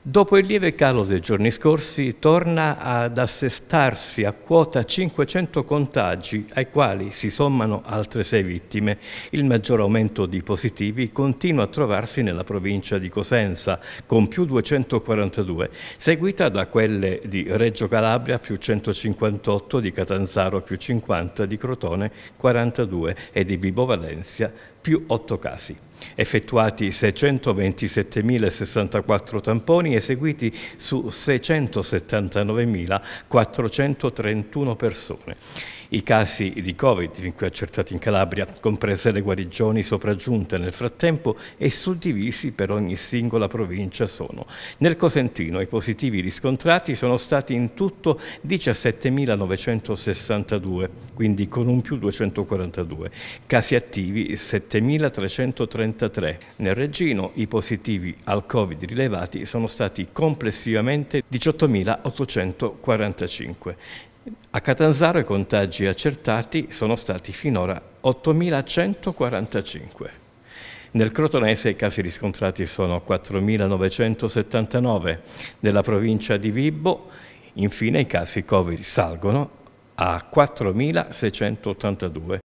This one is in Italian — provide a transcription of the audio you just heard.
Dopo il lieve calo dei giorni scorsi torna ad assestarsi a quota 500 contagi ai quali si sommano altre sei vittime. Il maggior aumento di positivi continua a trovarsi nella provincia di Cosenza con più 242, seguita da quelle di Reggio Calabria più 158, di Catanzaro più 50, di Crotone 42 e di Bibo Valencia più 8 casi. Effettuati 627.064 tamponi eseguiti su 679.431 persone. I casi di Covid fin qui accertati in Calabria, comprese le guarigioni sopraggiunte nel frattempo e suddivisi per ogni singola provincia sono. Nel Cosentino i positivi riscontrati sono stati in tutto 17.962, quindi con un più 242, casi attivi 7.000. 6.333. Nel Reggino i positivi al Covid rilevati sono stati complessivamente 18.845. A Catanzaro i contagi accertati sono stati finora 8.145. Nel Crotonese i casi riscontrati sono 4.979, nella provincia di Vibbo infine i casi Covid salgono a 4.682.